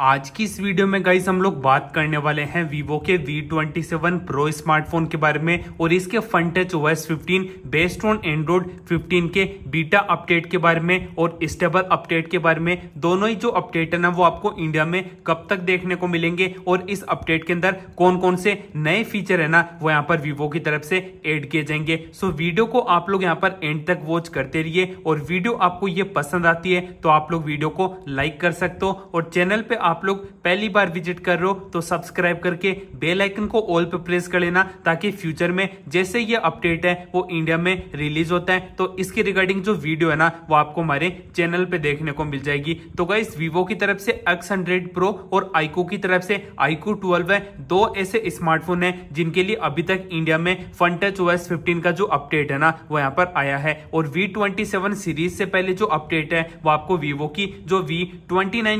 आज की इस वीडियो में गाइस हम लोग बात करने वाले हैं वीवो के V27 प्रो स्मार्टफोन के बारे में और इसके Funtouch OS 15 based on Android 15 के बीटा अपडेट के बारे में और स्टेबल अपडेट के बारे में दोनों ही जो अपडेट है ना वो आपको इंडिया में कब तक देखने को मिलेंगे और इस अपडेट के अंदर कौन कौन से नए फीचर है ना वो यहाँ पर वीवो की तरफ से एड किए जाएंगे सो वीडियो को आप लोग यहाँ पर एंड तक वॉच करते रहिए और वीडियो आपको ये पसंद आती है तो आप लोग वीडियो को लाइक कर सकते हो और चैनल पर आप लोग पहली बार विजिट कर रहे हो तो सब्सक्राइब करके बेल आइकन को ऑल पे प्रेस कर लेना ताकि फ्यूचर में जैसे ये अपडेट है वो इंडिया में रिलीज होता है तो इसके रिगार्डिंग जो वीडियो है ना वो आपको हमारे चैनल पे देखने को मिल जाएगी तो गाइस वीवो की तरफ से एक्स हंड्रेड प्रो और आईको की तरफ से आईको ट्वेल्व है दो ऐसे स्मार्टफोन है जिनके लिए अभी तक इंडिया में फन टच ओएस फिफ्टीन का जो अपडेट है ना वो यहाँ पर आया है और वी ट्वेंटी सीरीज से पहले जो अपडेट है वो आपको वीवो की जो वी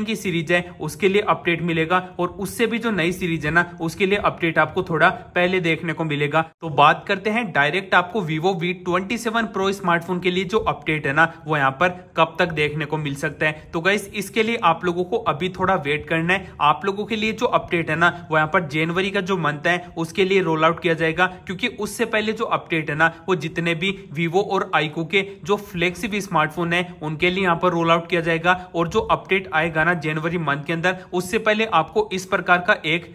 की सीरीज है उसके उसके लिए अपडेट मिलेगा और उससे भी जो नई सीरीज है ना उसके लिए अपडेट आपको थोड़ा पहले देखने को मिलेगा तो बात करते हैं डायरेक्ट आपको Vivo V twenty seven pro smartphone के लिए जो अपडेट है ना वो यहाँ पर कब तक देखने को मिल सकता है तो गाइस इसके लिए आप लोगों को अभी थोड़ा वेट करना है आप लोगों के लिए जो अपडेट है ना वो यहाँ पर जनवरी का जो मंथ है उसके लिए रोल आउट किया जाएगा क्योंकि उससे पहले जो अपडेट है ना वो जितने भी वीवो और आईको के जो फ्लेक्सिबल स्मार्टफोन है उनके लिए यहाँ पर रोल आउट किया जाएगा और जो अपडेट आएगा ना जनवरी मंथ के अंदर अंदर उससे पहले आपको इस प्रकार का एक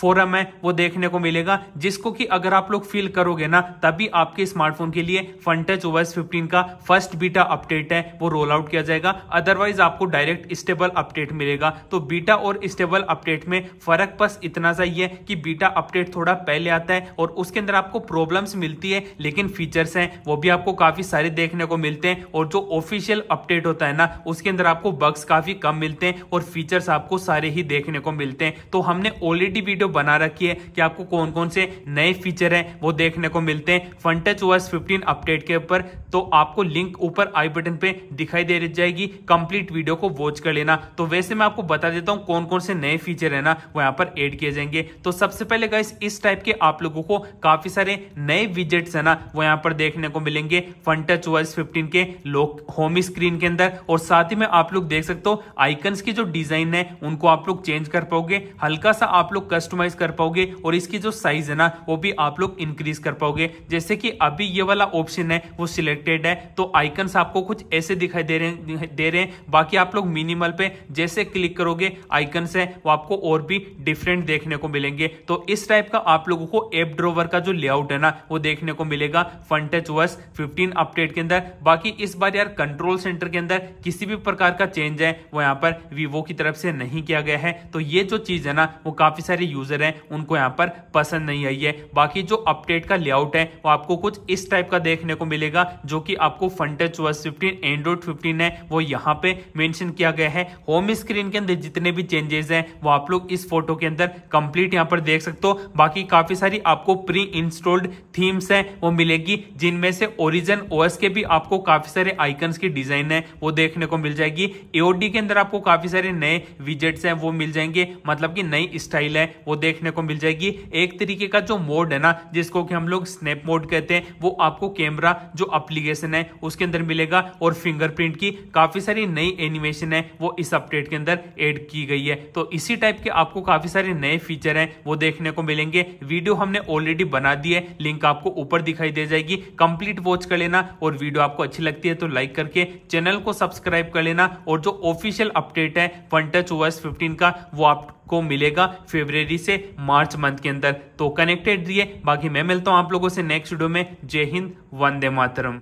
फोरम है वो देखने को मिलेगा जिसको कि अगर आप लोग फील करोगे ना तभी आपके स्मार्टफोन के लिए फन टच ओएस 15 का फर्स्ट बीटा अपडेट है वो रोल आउट किया जाएगा अदरवाइज आपको डायरेक्ट स्टेबल अपडेट मिलेगा तो बीटा और स्टेबल अपडेट में फर्क बस इतना सा ही है कि बीटा अपडेट थोड़ा पहले आता है और उसके अंदर आपको प्रॉब्लम्स मिलती है लेकिन फीचर्स हैं वो भी आपको काफी सारे देखने को मिलते हैं और जो ऑफिशियल अपडेट होता है ना उसके अंदर आपको बग्स काफी कम मिलते हैं और फीचर्स आपको सारे ही देखने को मिलते हैं तो हमने ऑलरेडी वीडियो वीडियो बना रखी है कि आपको कौन कौन से नए फीचर हैं वो देखने को मिलते हैं फन टच ओएस 15 अपडेट के ऊपर तो आपको लिंक ऊपर आई बटन पे दिखाई दे जाएगी कंप्लीट वीडियो को वॉच कर लेना तो वैसे मैं आपको बता देता हूँ कौन कौन से नए फीचर है ना वो यहाँ पर एड किए जाएंगे तो सबसे पहले गाइस इस टाइप के आप लोगों को काफी सारे नए विजेट्स है ना वो यहाँ पर देखने को मिलेंगे फन टच ओएस 15 के लोक होम स्क्रीन के अंदर और साथ ही में आप लोग देख सकते हो आइकन्स की जो डिजाइन है उनको आप लोग चेंज कर पाओगे हल्का सा आप लोग कस्ट कस्टमाइज कर पाओगे और इसकी जो साइज है ना वो भी आप लोग इंक्रीज कर पाओगे जैसे कि अभी ये वाला ऑप्शन है वो सिलेक्टेड है तो आइकन आपको कुछ ऐसे दिखाई दे रहे दे रहे हैं बाकी आप लोग मिनिमल पे जैसे क्लिक करोगे आइकन है वो आपको और भी डिफरेंट देखने को मिलेंगे तो इस टाइप का आप लोगों को एप ड्रोवर का जो लेआउट है ना वो देखने को मिलेगा फंटेज वर्स फिफ्टीन अपडेट के अंदर बाकी इस बार यार कंट्रोल सेंटर के अंदर किसी भी प्रकार का चेंज है वो यहाँ पर वीवो की तरफ से नहीं किया गया है तो ये जो चीज है ना वो काफी सारे यूज यूजर हैं उनको यहाँ पर पसंद नहीं आई है बाकी जो अपडेट का लेआउट है वो आपको कुछ इस टाइप का देखने को मिलेगा जो कि आपको Funtouch OS fifteen Android fifteen है वो यहाँ पे मेंशन किया गया है होम स्क्रीन के अंदर जितने भी चेंजेस हैं वो आप लोग इस फोटो के अंदर कंप्लीट यहाँ पर देख सकते हो बाकी काफी सारी आपको प्री इंस्टॉल्ड थीम्स हैं वो मिलेगी जिनमें से ओरिजिन ओएस के भी आपको काफी सारे आइकन की डिजाइन है वो देखने को मिल जाएगी एओडी के अंदर आपको काफी सारे नए विजेट्स हैं वो मिल जाएंगे मतलब कि नई स्टाइल है वो वो देखने को मिल जाएगी एक तरीके का जो मोड है ना जिसको कि हम लोग स्नैप मोड कहते हैं वो आपको कैमरा जो अप्लीकेशन है उसके अंदर मिलेगा और फिंगरप्रिंट की काफी सारी नई एनिमेशन है वो इस अपडेट के अंदर एड की गई है तो इसी टाइप के आपको काफी सारे नए फीचर है वो देखने को मिलेंगे वीडियो हमने ऑलरेडी बना दी है लिंक आपको ऊपर दिखाई दे जाएगी कंप्लीट वॉच कर लेना और वीडियो आपको अच्छी लगती है तो लाइक करके चैनल को सब्सक्राइब कर लेना और जो ऑफिशियल अपडेट है वन टच ओएस 15 का वो आप को मिलेगा फेब्रवरी से मार्च मंथ के अंदर तो कनेक्टेड रहिए बाकी मैं मिलता हूँ आप लोगों से नेक्स्ट वीडियो में जय हिंद वंदे मातरम